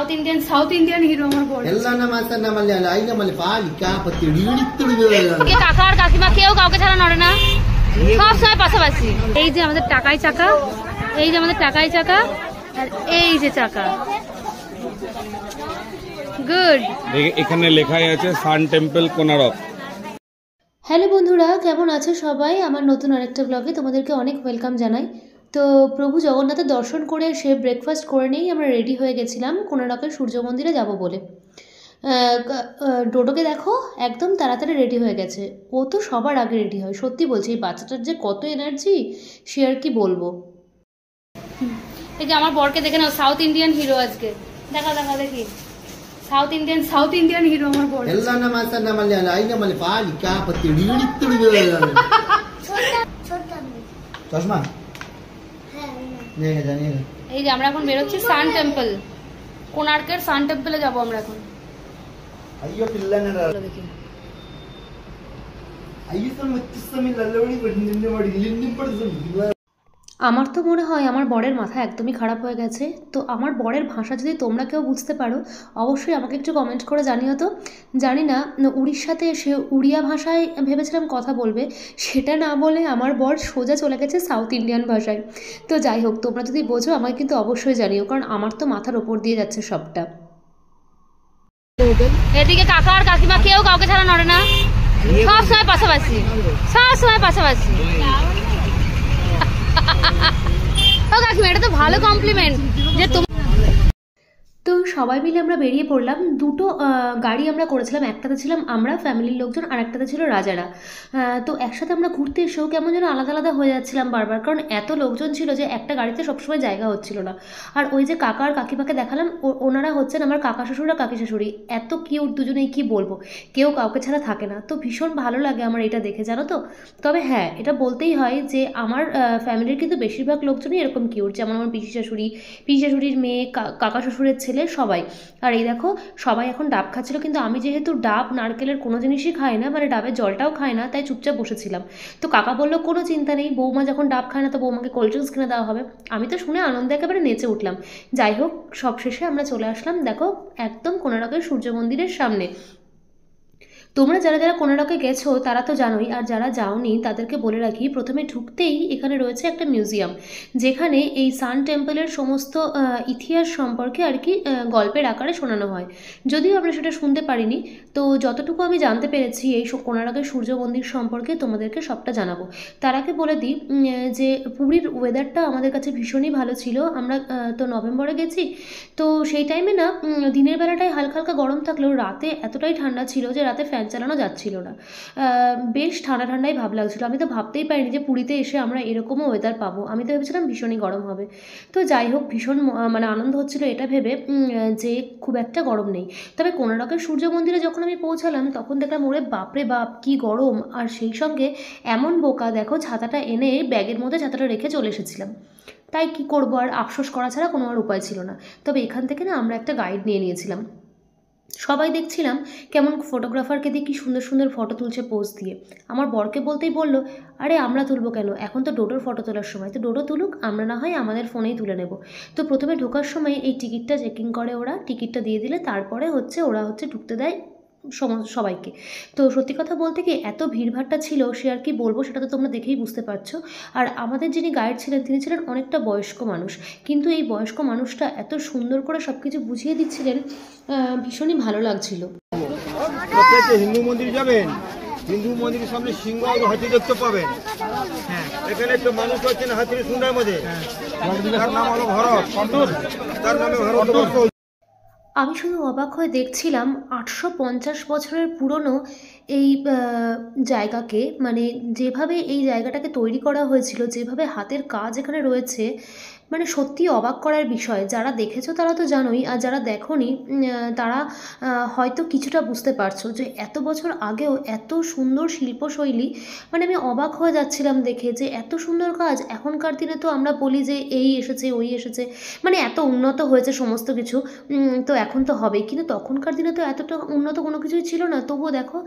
South Indian south Indian hero ಎಲ್ಲ ಐ ನಮ್ಮಲ್ಲಿ ಪಾಲಿ কাকিমা কেউ কাউকে ছাড়া নড়ে না সব সময় পাশাপাশি এই যে আমাদের টাকাই চাকা এই যে আমাদের টাকাই চাকা আর এই যে চাকা গুড এখানে লেখাই আছে সান টেম্পল কোনারক হ্যালো বন্ধুরা কেমন আছে সবাই আমার নতুন আরেকটা ব্লগে তোমাদেরকে অনেক ওয়েলকাম জানাই তো প্রভু জগন্নাথের দর্শন করে সে ব্রেকফাস্ট করে নিয়েই আমরা রেডি হয়ে গেছিলাম কোনারকের সূর্য মন্দিরে যাব বলে ডোডোকে দেখো একদম তাড়াতাড়ি রেডি হয়ে গেছে ও তো সবার আগে রেডি হয় সত্যি বলছি এই বাচ্চাটার যে কত এনার্জি সে আর কি বলবো এই যে আমার বরকে দেখে নাও সাউথ ইন্ডিয়ান হিরো আজকে দেখা দেখা দেখি south Indian south Indian hero আমার জায়গা জানিয়ে এই যে আমরা এখন বের হচ্ছি সান টেম্পল কোণার্কের সান টেম্পলে যাব আমরা এখন അയ്യോ പിള്ളേനടാ അയ്യോ മുത്തസ്സമില്ല അല്ലവഴി പെണ്ണിന്റെ മടി ഇല്ലിന്റെ പഠിത്തം আমার তো মনে হয় আমার বরের মাথা একদমই খারাপ হয়ে গেছে তো আমার বরের ভাষা যদি তোমরা কেউ বুঝতে পারো অবশ্যই আমাকে একটু কমেন্ট করে জানিও তো জানি না উড়িষ্যাতে সে উড়িয়া ভাষায় ভেবেছিলাম কথা বলবে সেটা না বলে আমার বর সোজা চলে গেছে সাউথ ইন্ডিয়ান ভাষায় তো যাই হোক তোমরা যদি বোঝো আমাকে কিন্তু অবশ্যই জানিও কারণ আমার তো মাথার ওপর দিয়ে যাচ্ছে সবটা এদিকে কাকা আর কাকিমা কেউ কাউকে ছাড়া নড়ে না সব সময় পাশাপাশি সব সময় পাশাপাশি ও কাকিমা এটা তো ভালো কমপ্লিমেন্ট যে তুমি তো সবাই মিলে আমরা বেরিয়ে পড়লাম দুটো গাড়ি আমরা করেছিলাম একটাতে ছিলাম আমরা ফ্যামিলির লোকজন আর একটাতে ছিল রাজারা তো একসাথে আমরা ঘুরতে এসেও কেমন যেন আলাদা আলাদা হয়ে যাচ্ছিলাম বারবার কারণ এত লোকজন ছিল যে একটা গাড়িতে সবসময় জায়গা হচ্ছিল না আর ওই যে কাকা আর কাকিমাকে দেখালাম ওনারা হচ্ছেন আমার কাকা শ্বশুর আর কাকি শাশুড়ি এত কিউট দুজনেই কি বলবো কেউ কাউকে ছাড়া থাকে না তো ভীষণ ভালো লাগে আমার এটা দেখে জানো তো তবে হ্যাঁ এটা বলতেই হয় যে আমার ফ্যামিলির কিন্তু বেশিরভাগ লোকজনই এরকম কিউট যেমন আমার পিসি শাশুড়ি পিসি শাশুড়ির মেয়ে কাকা শ্বশুরের ছেলে ছেলে সবাই আর এই দেখো সবাই এখন ডাব খাচ্ছিল কিন্তু আমি যেহেতু ডাব নারকেলের কোনো জিনিসই খাই না মানে ডাবের জলটাও খাই না তাই চুপচাপ বসেছিলাম তো কাকা বললো কোনো চিন্তা নেই বৌমা যখন ডাব খায় না তো বৌমাকে কোল্ড ড্রিঙ্কস কিনে দেওয়া হবে আমি তো শুনে আনন্দে একেবারে নেচে উঠলাম যাই হোক সব শেষে আমরা চলে আসলাম দেখো একদম কোনারকের সূর্য মন্দিরের সামনে তোমরা যারা যারা কোনারকে গেছো তারা তো জানোই আর যারা যাওনি তাদেরকে বলে রাখি প্রথমে ঢুকতেই এখানে রয়েছে একটা মিউজিয়াম যেখানে এই সান টেম্পলের সমস্ত ইতিহাস সম্পর্কে আর কি গল্পের আকারে শোনানো হয় যদিও আমরা সেটা শুনতে পারিনি তো যতটুকু আমি জানতে পেরেছি এই কোনারকের সূর্য মন্দির সম্পর্কে তোমাদেরকে সবটা জানাবো তার আগে বলে দিই যে পুরীর ওয়েদারটা আমাদের কাছে ভীষণই ভালো ছিল আমরা তো নভেম্বরে গেছি তো সেই টাইমে না দিনের বেলাটায় হালকা হালকা গরম থাকলেও রাতে এতটাই ঠান্ডা ছিল যে রাতে ফ্যান ফ্যান চালানো যাচ্ছিল না বেশ ঠান্ডা ঠান্ডাই ভাব লাগছিল আমি তো ভাবতেই পারিনি যে পুরীতে এসে আমরা এরকমও ওয়েদার পাবো আমি তো ভেবেছিলাম ভীষণই গরম হবে তো যাই হোক ভীষণ মানে আনন্দ হচ্ছিল এটা ভেবে যে খুব একটা গরম নেই তবে কোনারকের সূর্য মন্দিরে যখন আমি পৌঁছালাম তখন দেখলাম ওরে বাপরে বাপ কি গরম আর সেই সঙ্গে এমন বোকা দেখো ছাতাটা এনে ব্যাগের মধ্যে ছাতাটা রেখে চলে এসেছিলাম তাই কি করবো আর আফসোস করা ছাড়া কোনো আর উপায় ছিল না তবে এখান থেকে না আমরা একটা গাইড নিয়ে নিয়েছিলাম সবাই দেখছিলাম কেমন ফটোগ্রাফারকে দেখি কী সুন্দর সুন্দর ফটো তুলছে পোজ দিয়ে আমার বরকে বলতেই বলল আরে আমরা তুলবো কেন এখন তো ডোডোর ফটো তোলার সময় তো ডোডো তুলুক আমরা না হয় আমাদের ফোনেই তুলে নেব তো প্রথমে ঢোকার সময় এই টিকিটটা চেকিং করে ওরা টিকিটটা দিয়ে দিলে তারপরে হচ্ছে ওরা হচ্ছে ঢুকতে দেয় সবাইকে তো সত্যি কথা বলতে কি এত ভিড়ভাড়টা ছিল সে আর কি বলবো সেটা তো তোমরা দেখেই বুঝতে পারছো আর আমাদের যিনি গাইড ছিলেন তিনি ছিলেন অনেকটা বয়স্ক মানুষ কিন্তু এই বয়স্ক মানুষটা এত সুন্দর করে সব কিছু বুঝিয়ে দিচ্ছিলেন ভীষণই ভালো লাগছিল হিন্দু মন্দির যাবেন হিন্দু মন্দিরের সামনে সিংহ আর হাতি দেখতে পাবেন হ্যাঁ, এখানে একটা মানুষ আছেন হাতির সুন্দর মধ্যে হ্যাঁ। তার নাম হলো ভরত তার নামে ভরত আমি শুধু অবাক হয়ে দেখছিলাম আটশো পঞ্চাশ বছরের পুরনো এই জায়গাকে মানে যেভাবে এই জায়গাটাকে তৈরি করা হয়েছিল যেভাবে হাতের কাজ এখানে রয়েছে মানে সত্যি অবাক করার বিষয় যারা দেখেছো তারা তো জানোই আর যারা দেখোনি তারা হয়তো কিছুটা বুঝতে পারছো যে এত বছর আগেও এত সুন্দর শিল্পশৈলী মানে আমি অবাক হয়ে যাচ্ছিলাম দেখে যে এত সুন্দর কাজ এখনকার দিনে তো আমরা বলি যে এই এসেছে ওই এসেছে মানে এত উন্নত হয়েছে সমস্ত কিছু তো এখন তো হবেই কিন্তু তখনকার দিনে তো এতটা উন্নত কোনো কিছুই ছিল না তবুও দেখো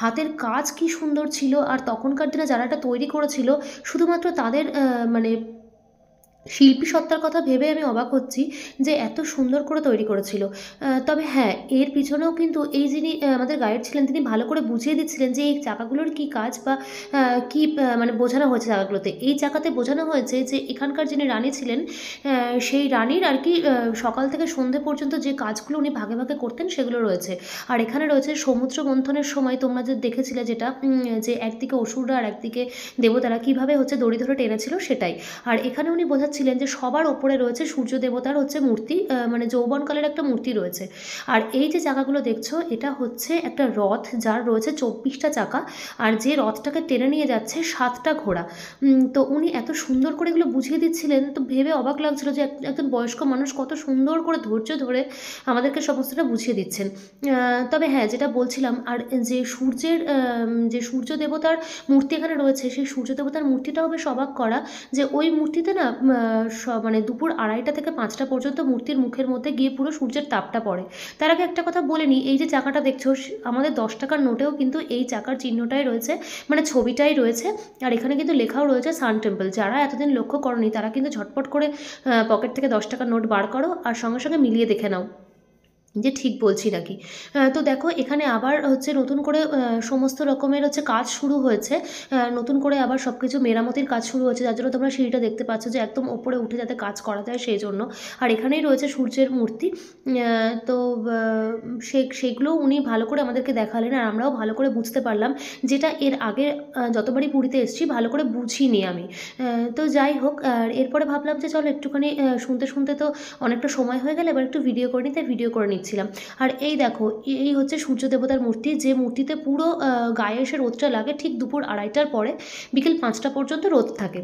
হাতের কাজ কি সুন্দর ছিল আর তখনকার দিনে যারা এটা তৈরি করেছিল শুধুমাত্র তাদের মানে শিল্পী সত্তার কথা ভেবে আমি অবাক হচ্ছি যে এত সুন্দর করে তৈরি করেছিল তবে হ্যাঁ এর পিছনেও কিন্তু এই যিনি আমাদের গাইড ছিলেন তিনি ভালো করে বুঝিয়ে দিচ্ছিলেন যে এই চাকাগুলোর কি কাজ বা কি মানে বোঝানো হয়েছে চাকাগুলোতে এই চাকাতে বোঝানো হয়েছে যে এখানকার যিনি রানী ছিলেন সেই রানীর আর কি সকাল থেকে সন্ধে পর্যন্ত যে কাজগুলো উনি ভাগে ভাগে করতেন সেগুলো রয়েছে আর এখানে রয়েছে সমুদ্র মন্থনের সময় তোমরা যে দেখেছিলে যেটা যে একদিকে অসুররা আর একদিকে দেবতারা কিভাবে হচ্ছে দড়ি ধরে টেনেছিল সেটাই আর এখানে উনি বোঝা বোঝাচ্ছিলেন যে সবার ওপরে রয়েছে সূর্য দেবতার হচ্ছে মূর্তি মানে যৌবনকালের একটা মূর্তি রয়েছে আর এই যে চাকাগুলো দেখছো এটা হচ্ছে একটা রথ যার রয়েছে চব্বিশটা চাকা আর যে রথটাকে টেনে নিয়ে যাচ্ছে সাতটা ঘোড়া তো উনি এত সুন্দর করে এগুলো বুঝিয়ে দিচ্ছিলেন তো ভেবে অবাক লাগছিল যে একজন বয়স্ক মানুষ কত সুন্দর করে ধৈর্য ধরে আমাদেরকে সমস্তটা বুঝিয়ে দিচ্ছেন তবে হ্যাঁ যেটা বলছিলাম আর যে সূর্যের যে সূর্য দেবতার মূর্তি এখানে রয়েছে সেই সূর্য দেবতার মূর্তিটা হবে সবাক করা যে ওই মূর্তিতে না মানে দুপুর আড়াইটা থেকে পাঁচটা পর্যন্ত মূর্তির মুখের মধ্যে গিয়ে পুরো সূর্যের তাপটা পড়ে তার আগে একটা কথা বলে নিই এই যে চাকাটা দেখছো আমাদের দশ টাকার নোটেও কিন্তু এই চাকার চিহ্নটাই রয়েছে মানে ছবিটাই রয়েছে আর এখানে কিন্তু লেখাও রয়েছে সান টেম্পল যারা এতদিন লক্ষ্য করনি তারা কিন্তু ঝটপট করে পকেট থেকে দশ টাকার নোট বার করো আর সঙ্গে সঙ্গে মিলিয়ে দেখে নাও যে ঠিক বলছি নাকি তো দেখো এখানে আবার হচ্ছে নতুন করে সমস্ত রকমের হচ্ছে কাজ শুরু হয়েছে নতুন করে আবার সব কিছু মেরামতির কাজ শুরু হয়েছে যার জন্য তোমরা সিঁড়িটা দেখতে পাচ্ছ যে একদম ওপরে উঠে যাতে কাজ করা যায় সেই জন্য আর এখানেই রয়েছে সূর্যের মূর্তি তো সে সেগুলো উনি ভালো করে আমাদেরকে দেখালেন আর আমরাও ভালো করে বুঝতে পারলাম যেটা এর আগে যতবারই পুরীতে এসেছি ভালো করে বুঝিনি আমি তো যাই হোক আর এরপরে ভাবলাম যে চলো একটুখানি শুনতে শুনতে তো অনেকটা সময় হয়ে গেলে এবার একটু ভিডিও করে নিই ভিডিও করে নিই দেখছিলাম আর এই দেখো এই হচ্ছে সূর্য দেবতার মূর্তি যে মূর্তিতে পুরো গায়ে এসে রোদটা লাগে ঠিক দুপুর আড়াইটার পরে বিকেল পাঁচটা পর্যন্ত রোদ থাকে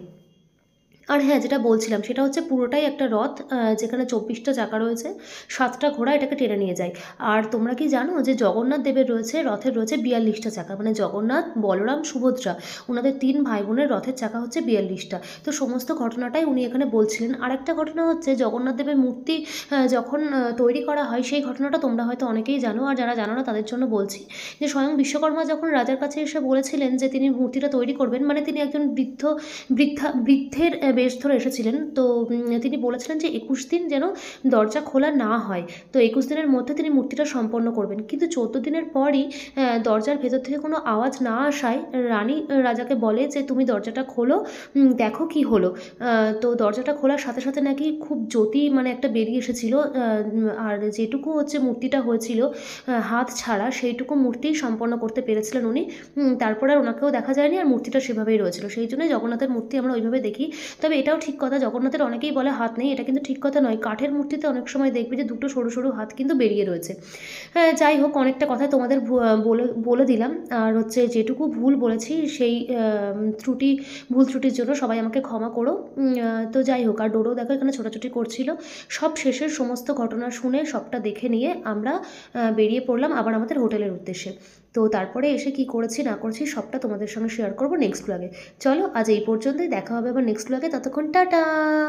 আর হ্যাঁ যেটা বলছিলাম সেটা হচ্ছে পুরোটাই একটা রথ যেখানে চব্বিশটা চাকা রয়েছে সাতটা ঘোড়া এটাকে টেনে নিয়ে যায় আর তোমরা কি জানো যে জগন্নাথ দেবের রয়েছে রথের রয়েছে বিয়াল্লিশটা চাকা মানে জগন্নাথ বলরাম সুভদ্রা ওনাদের তিন ভাই বোনের রথের চাকা হচ্ছে বিয়াল্লিশটা তো সমস্ত ঘটনাটাই উনি এখানে বলছিলেন আর একটা ঘটনা হচ্ছে জগন্নাথ দেবের মূর্তি যখন তৈরি করা হয় সেই ঘটনাটা তোমরা হয়তো অনেকেই জানো আর যারা জানো না তাদের জন্য বলছি যে স্বয়ং বিশ্বকর্মা যখন রাজার কাছে এসে বলেছিলেন যে তিনি মূর্তিটা তৈরি করবেন মানে তিনি একজন বৃদ্ধ বৃদ্ধা বৃদ্ধের বেশ ধরে এসেছিলেন তো তিনি বলেছিলেন যে একুশ দিন যেন দরজা খোলা না হয় তো একুশ দিনের মধ্যে তিনি মূর্তিটা সম্পন্ন করবেন কিন্তু চৌদ্দ দিনের পরই দরজার ভেতর থেকে কোনো আওয়াজ না আসায় রানী রাজাকে বলে যে তুমি দরজাটা খোলো দেখো কি হলো তো দরজাটা খোলার সাথে সাথে নাকি খুব জ্যোতি মানে একটা বেরিয়ে এসেছিল আর যেটুকু হচ্ছে মূর্তিটা হয়েছিল হাত ছাড়া সেইটুকু মূর্তি সম্পন্ন করতে পেরেছিলেন উনি তারপরে আর ওনাকেও দেখা যায়নি আর মূর্তিটা সেভাবেই রয়েছিল সেই জন্যই জগন্নাথের মূর্তি আমরা ওইভাবে দেখি তো তবে এটাও ঠিক কথা জগন্নাথের অনেকেই বলে হাত নেই এটা কিন্তু ঠিক কথা নয় কাঠের মূর্তিতে অনেক সময় দেখবে যে দুটো সরু সরু হাত কিন্তু বেরিয়ে রয়েছে হ্যাঁ যাই হোক অনেকটা কথা তোমাদের বলে বলে দিলাম আর হচ্ছে যেটুকু ভুল বলেছি সেই ত্রুটি ভুল ত্রুটির জন্য সবাই আমাকে ক্ষমা করো তো যাই হোক আর ডোরো দেখো এখানে ছোটাছুটি করছিল সব শেষের সমস্ত ঘটনা শুনে সবটা দেখে নিয়ে আমরা বেরিয়ে পড়লাম আবার আমাদের হোটেলের উদ্দেশ্যে তো তারপরে এসে কি করেছি না করেছি সবটা তোমাদের সঙ্গে শেয়ার করবো নেক্সট ব্লগে চলো আজ এই পর্যন্তই দেখা হবে আবার নেক্সট ব্লগে ততক্ষণ টাটা